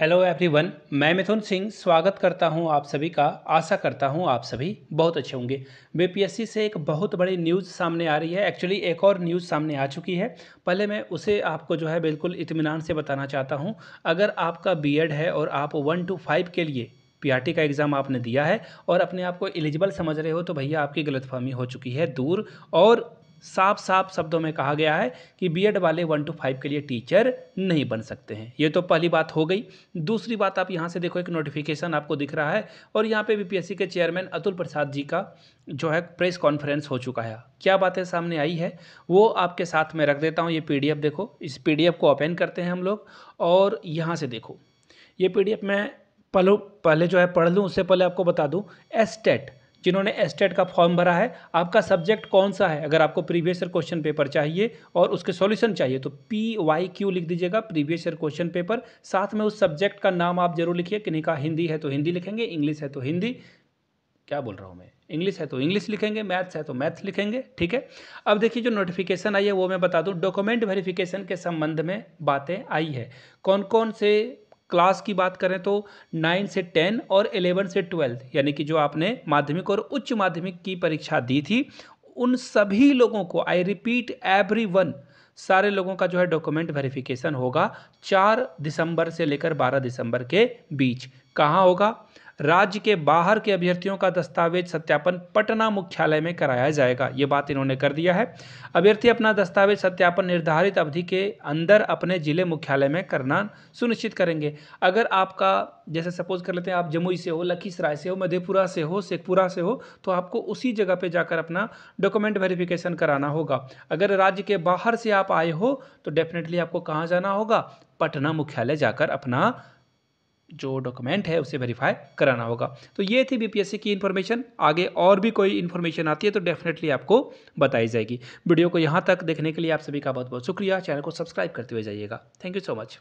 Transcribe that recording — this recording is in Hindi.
हेलो एवरीवन मैं मिथुन सिंह स्वागत करता हूं आप सभी का आशा करता हूं आप सभी बहुत अच्छे होंगे बीपीएससी से एक बहुत बड़ी न्यूज़ सामने आ रही है एक्चुअली एक और न्यूज़ सामने आ चुकी है पहले मैं उसे आपको जो है बिल्कुल इतमान से बताना चाहता हूं अगर आपका बीएड है और आप वन टू फाइव के लिए पी का एग्ज़ाम आपने दिया है और अपने आप को एलिजिबल समझ रहे हो तो भैया आपकी गलतफहमी हो चुकी है दूर और साफ साफ शब्दों में कहा गया है कि बीएड वाले वन टू फाइव के लिए टीचर नहीं बन सकते हैं ये तो पहली बात हो गई दूसरी बात आप यहाँ से देखो एक नोटिफिकेशन आपको दिख रहा है और यहाँ पे बीपीएससी के चेयरमैन अतुल प्रसाद जी का जो है प्रेस कॉन्फ्रेंस हो चुका है क्या बातें सामने आई है वो आपके साथ में रख देता हूँ ये पी देखो इस पी को ओपन करते हैं हम लोग और यहाँ से देखो ये पी मैं पहले पहले जो है पढ़ लूँ उससे पहले आपको बता दूँ एस्टेट जिन्होंने एस्टेट का फॉर्म भरा है आपका सब्जेक्ट कौन सा है अगर आपको प्रीवियस ईयर क्वेश्चन पेपर चाहिए और उसके सॉल्यूशन चाहिए तो पी वाई क्यू लिख दीजिएगा प्रीवियस ईयर क्वेश्चन पेपर साथ में उस सब्जेक्ट का नाम आप जरूर लिखिए किन्हीं का हिंदी है तो हिंदी लिखेंगे इंग्लिश है तो हिंदी क्या बोल रहा हूँ मैं इंग्लिश है तो इंग्लिश लिखेंगे मैथ्स है तो मैथ्स लिखेंगे ठीक है अब देखिए जो नोटिफिकेशन आई है वो मैं बता दूँ डॉक्यूमेंट वेरिफिकेशन के संबंध में बातें आई है कौन कौन से क्लास की बात करें तो नाइन से टेन और एलेवन से ट्वेल्थ यानी कि जो आपने माध्यमिक और उच्च माध्यमिक की परीक्षा दी थी उन सभी लोगों को आई रिपीट एवरी वन सारे लोगों का जो है डॉक्यूमेंट वेरिफिकेशन होगा चार दिसंबर से लेकर बारह दिसंबर के बीच कहाँ होगा राज्य के बाहर के अभ्यर्थियों का दस्तावेज सत्यापन पटना मुख्यालय में कराया जाएगा ये बात इन्होंने कर दिया है अभ्यर्थी अपना दस्तावेज सत्यापन निर्धारित अवधि के अंदर अपने जिले मुख्यालय में करना सुनिश्चित करेंगे अगर आपका जैसे सपोज कर लेते हैं आप जमुई से हो लखीसराय से हो मधेपुरा से हो शेखपुरा से हो तो आपको उसी जगह पर जाकर अपना डॉक्यूमेंट वेरिफिकेशन कराना होगा अगर राज्य के बाहर से आप आए हो तो डेफिनेटली आपको कहाँ जाना होगा पटना मुख्यालय जाकर अपना जो डॉक्यूमेंट है उसे वेरीफाई कराना होगा तो ये थी बीपीएससी की इन्फॉर्मेशन आगे और भी कोई इन्फॉर्मेशन आती है तो डेफिनेटली आपको बताई जाएगी वीडियो को यहाँ तक देखने के लिए आप सभी का बहुत बहुत शुक्रिया चैनल को सब्सक्राइब करते हुए जाइएगा थैंक यू सो मच